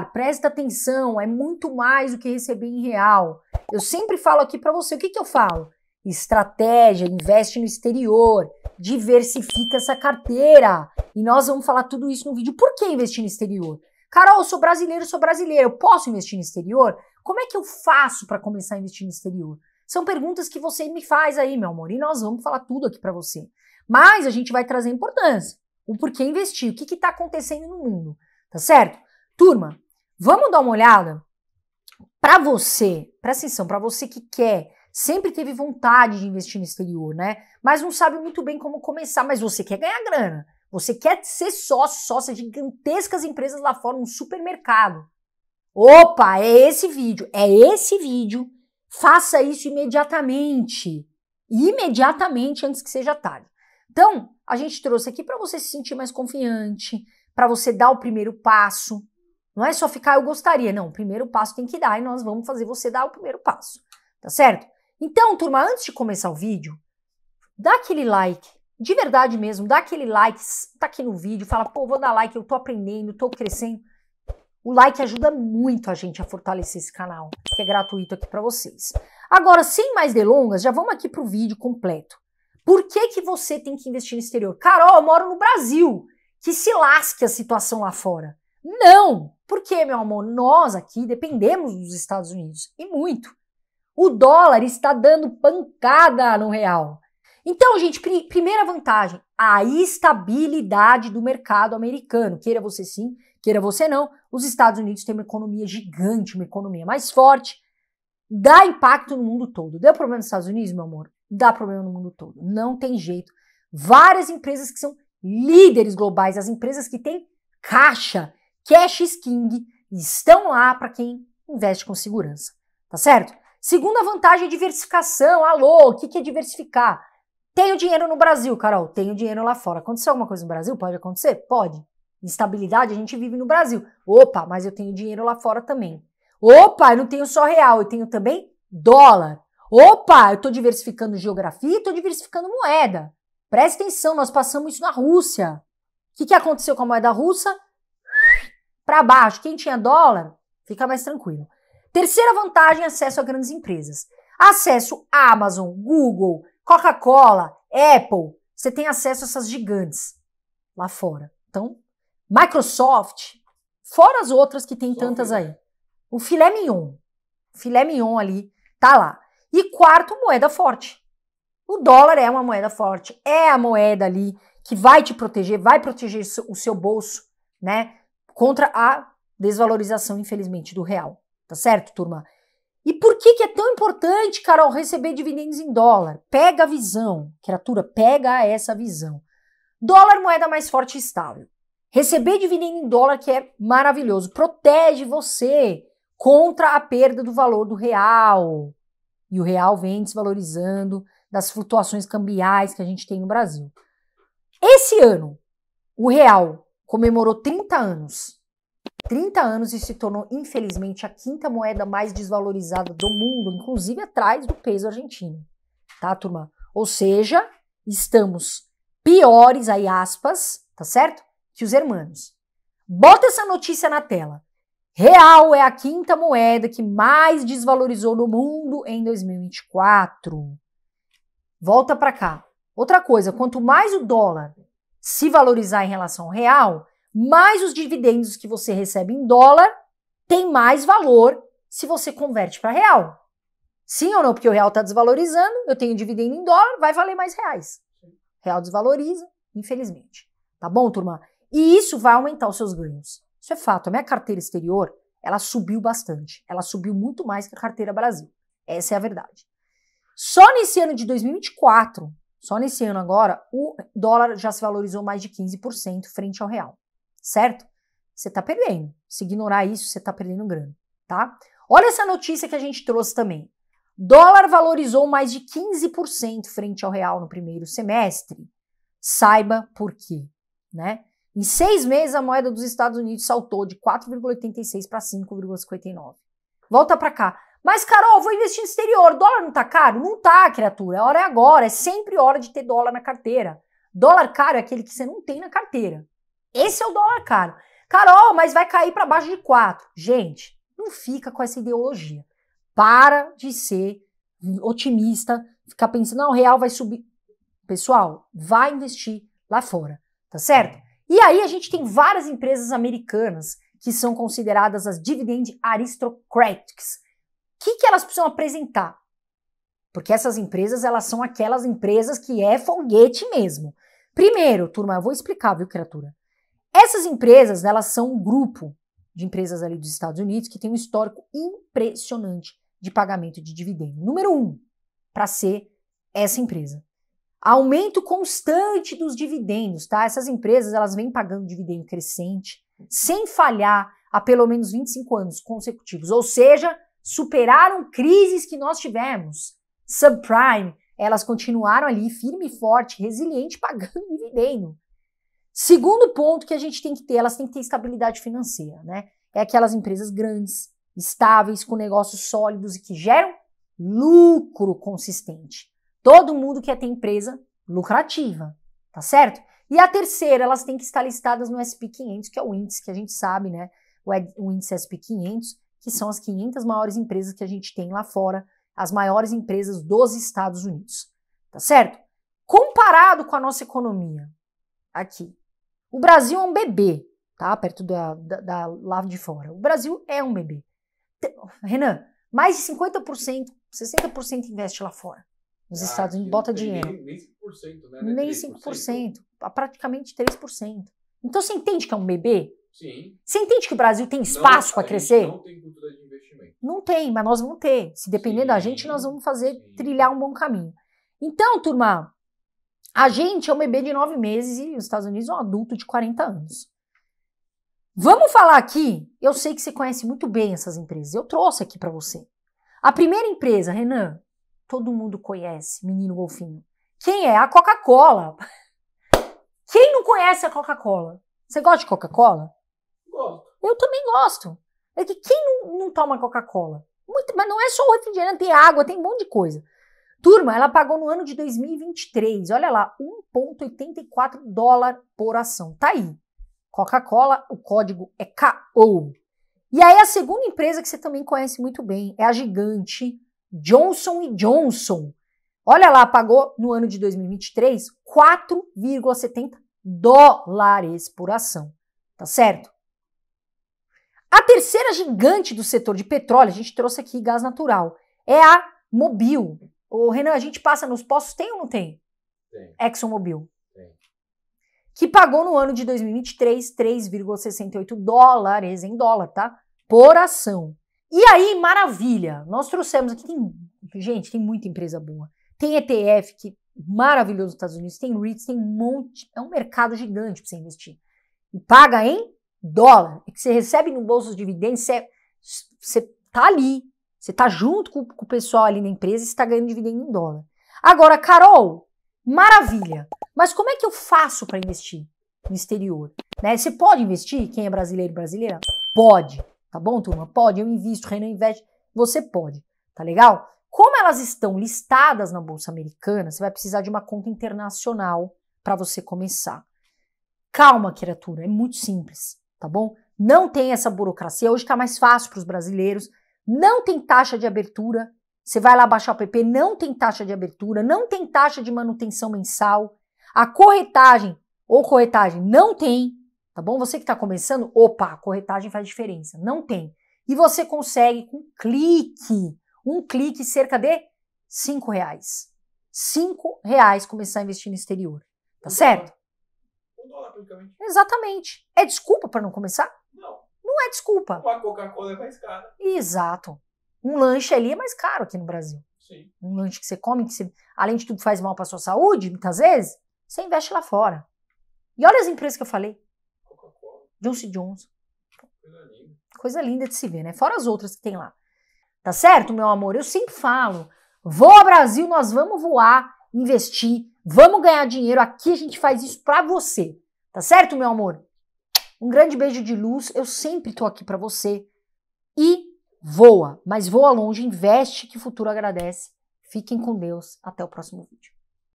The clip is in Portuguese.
presta atenção, é muito mais do que receber em real. Eu sempre falo aqui para você, o que, que eu falo? Estratégia, investe no exterior, diversifica essa carteira. E nós vamos falar tudo isso no vídeo. Por que investir no exterior? Carol, eu sou brasileiro, sou brasileiro, eu posso investir no exterior? Como é que eu faço para começar a investir no exterior? São perguntas que você me faz aí, meu amor, e nós vamos falar tudo aqui para você. Mas a gente vai trazer importância, o porquê investir, o que está acontecendo no mundo, tá certo? Turma, Vamos dar uma olhada? Para você, presta atenção, para você que quer, sempre teve vontade de investir no exterior, né? Mas não sabe muito bem como começar, mas você quer ganhar grana. Você quer ser sócio, sócia de gigantescas empresas lá fora, um supermercado. Opa, é esse vídeo, é esse vídeo. Faça isso imediatamente. Imediatamente antes que seja tarde. Então, a gente trouxe aqui para você se sentir mais confiante, para você dar o primeiro passo, não é só ficar, eu gostaria. Não, o primeiro passo tem que dar e nós vamos fazer você dar o primeiro passo. Tá certo? Então, turma, antes de começar o vídeo, dá aquele like. De verdade mesmo, dá aquele like, tá aqui no vídeo, fala, pô, vou dar like, eu tô aprendendo, tô crescendo. O like ajuda muito a gente a fortalecer esse canal, que é gratuito aqui para vocês. Agora, sem mais delongas, já vamos aqui pro vídeo completo. Por que que você tem que investir no exterior? Carol, eu moro no Brasil. Que se lasque a situação lá fora. Não! Porque, meu amor, nós aqui dependemos dos Estados Unidos e muito. O dólar está dando pancada no real. Então, gente, primeira vantagem, a estabilidade do mercado americano. Queira você sim, queira você não, os Estados Unidos têm uma economia gigante, uma economia mais forte, dá impacto no mundo todo. Deu problema nos Estados Unidos, meu amor? Dá problema no mundo todo. Não tem jeito. Várias empresas que são líderes globais, as empresas que têm caixa, Cash King estão lá para quem investe com segurança, tá certo? Segunda vantagem é diversificação. Alô, o que, que é diversificar? Tenho dinheiro no Brasil, Carol, tenho dinheiro lá fora. Aconteceu alguma coisa no Brasil? Pode acontecer? Pode. Instabilidade a gente vive no Brasil. Opa, mas eu tenho dinheiro lá fora também. Opa, eu não tenho só real, eu tenho também dólar. Opa, eu estou diversificando geografia e estou diversificando moeda. Presta atenção, nós passamos isso na Rússia. O que, que aconteceu com a moeda russa? para baixo, quem tinha dólar, fica mais tranquilo. Terceira vantagem, acesso a grandes empresas. Acesso Amazon, Google, Coca-Cola, Apple. Você tem acesso a essas gigantes lá fora. Então, Microsoft, fora as outras que tem tantas aí. O filé mignon. O filé mignon ali tá lá. E quarto, moeda forte. O dólar é uma moeda forte, é a moeda ali que vai te proteger, vai proteger o seu bolso, né? contra a desvalorização, infelizmente, do real. Tá certo, turma? E por que, que é tão importante, Carol, receber dividendos em dólar? Pega a visão, criatura, pega essa visão. Dólar, moeda mais forte e estável. Receber dividendo em dólar que é maravilhoso, protege você contra a perda do valor do real. E o real vem desvalorizando das flutuações cambiais que a gente tem no Brasil. Esse ano, o real comemorou 30 anos. 30 anos e se tornou, infelizmente, a quinta moeda mais desvalorizada do mundo, inclusive atrás do peso argentino. Tá, turma? Ou seja, estamos piores, aí aspas, tá certo? Que os hermanos. Bota essa notícia na tela. Real é a quinta moeda que mais desvalorizou no mundo em 2024. Volta para cá. Outra coisa, quanto mais o dólar se valorizar em relação ao real, mais os dividendos que você recebe em dólar tem mais valor se você converte para real. Sim ou não? Porque o real está desvalorizando, eu tenho dividendo em dólar, vai valer mais reais. Real desvaloriza, infelizmente. Tá bom, turma? E isso vai aumentar os seus ganhos. Isso é fato. A minha carteira exterior, ela subiu bastante. Ela subiu muito mais que a carteira Brasil. Essa é a verdade. Só nesse ano de 2024, só nesse ano agora, o dólar já se valorizou mais de 15% frente ao real, certo? Você está perdendo. Se ignorar isso, você está perdendo grana, tá? Olha essa notícia que a gente trouxe também. Dólar valorizou mais de 15% frente ao real no primeiro semestre. Saiba por quê, né? Em seis meses, a moeda dos Estados Unidos saltou de 4,86 para 5,59. Volta para cá. Mas, Carol, vou investir no exterior. Dólar não tá caro? Não tá, criatura. A hora é agora. É sempre hora de ter dólar na carteira. Dólar caro é aquele que você não tem na carteira. Esse é o dólar caro. Carol, mas vai cair para baixo de 4. Gente, não fica com essa ideologia. Para de ser otimista, ficar pensando, não, o real vai subir. Pessoal, vai investir lá fora, tá certo? E aí a gente tem várias empresas americanas que são consideradas as dividend aristocrats, que, que elas precisam apresentar? Porque essas empresas, elas são aquelas empresas que é foguete mesmo. Primeiro, turma, eu vou explicar, viu, criatura? Essas empresas, elas são um grupo de empresas ali dos Estados Unidos que tem um histórico impressionante de pagamento de dividendo. Número um, para ser essa empresa. Aumento constante dos dividendos, tá? Essas empresas, elas vêm pagando dividendo crescente, sem falhar, há pelo menos 25 anos consecutivos. Ou seja, superaram crises que nós tivemos. Subprime, elas continuaram ali firme e forte, resiliente, pagando dividendo. Segundo ponto que a gente tem que ter, elas têm que ter estabilidade financeira, né? É aquelas empresas grandes, estáveis, com negócios sólidos e que geram lucro consistente. Todo mundo quer ter empresa lucrativa, tá certo? E a terceira, elas têm que estar listadas no SP500, que é o índice que a gente sabe, né? O, o índice SP500, que são as 500 maiores empresas que a gente tem lá fora, as maiores empresas dos Estados Unidos. Tá certo? Comparado com a nossa economia aqui, o Brasil é um bebê, tá? Perto da, da, da lá de fora. O Brasil é um bebê. Renan, mais de 50%, 60% investe lá fora. Nos ah, Estados Unidos, bota dinheiro. Nem, nem 5%, né? É nem, nem 5%, praticamente 3%. Então você entende que é um bebê? Sim. Você entende que o Brasil tem espaço para crescer? Não tem cultura de investimento. Não tem, mas nós vamos ter. Se depender Sim. da gente, nós vamos fazer Sim. trilhar um bom caminho. Então, turma, a gente é um bebê de nove meses e os Estados Unidos é um adulto de 40 anos. Vamos falar aqui. Eu sei que você conhece muito bem essas empresas. Eu trouxe aqui para você. A primeira empresa, Renan, todo mundo conhece, menino golfinho. Quem é? A Coca-Cola. Quem não conhece a Coca-Cola? Você gosta de Coca-Cola? Gosto. Eu também gosto. É que quem não, não toma Coca-Cola? mas não é só o refrigerante, tem água, tem um monte de coisa. Turma, ela pagou no ano de 2023, olha lá, 1,84 dólar por ação. Tá aí. Coca-Cola, o código é KO. E aí a segunda empresa que você também conhece muito bem é a gigante Johnson Johnson. Olha lá, pagou no ano de 2023 4,70 dólares por ação. Tá certo? A terceira gigante do setor de petróleo, a gente trouxe aqui gás natural, é a Mobil. O Renan, a gente passa nos postos, tem ou não tem? Tem. ExxonMobil. Tem. Que pagou no ano de 2023 3,68 dólares em dólar, tá? Por ação. E aí, maravilha, nós trouxemos aqui, tem, gente, tem muita empresa boa. Tem ETF, que maravilhoso nos Estados Unidos, tem REITs, tem um monte, é um mercado gigante para você investir. E paga em dólar, é que você recebe no bolso de dividendos, você, você tá ali, você tá junto com, com o pessoal ali na empresa e está ganhando dividendo em dólar. Agora, Carol, maravilha, mas como é que eu faço para investir no exterior? Né? Você pode investir, quem é brasileiro e brasileira? Pode, tá bom, turma? Pode, eu invisto, Renan investe, você pode, tá legal? Como elas estão listadas na Bolsa Americana, você vai precisar de uma conta internacional para você começar. Calma, criatura, é muito simples tá bom? Não tem essa burocracia, hoje está mais fácil para os brasileiros, não tem taxa de abertura. Você vai lá baixar o PP, não tem taxa de abertura, não tem taxa de manutenção mensal. A corretagem ou corretagem não tem, tá bom? Você que está começando, opa, a corretagem faz diferença, não tem. E você consegue com um clique, um clique cerca de cinco reais. Cinco reais começar a investir no exterior, tá certo? economicamente. Exatamente. É desculpa para não começar? Não. Não é desculpa. Uma Coca-Cola é mais cara. Exato. Um lanche ali é mais caro aqui no Brasil. Sim. Um lanche que você come, que você, além de tudo faz mal para sua saúde, muitas vezes, você investe lá fora. E olha as empresas que eu falei. Coca-Cola. Johnson Johnson. Coisa linda. Coisa linda de se ver, né? Fora as outras que tem lá. Tá certo, meu amor? Eu sempre falo. Vou ao Brasil, nós vamos voar, investir, vamos ganhar dinheiro. Aqui a gente faz isso para você. Tá certo, meu amor? Um grande beijo de luz. Eu sempre tô aqui para você. E voa, mas voa longe, investe que o futuro agradece. Fiquem com Deus. Até o próximo vídeo.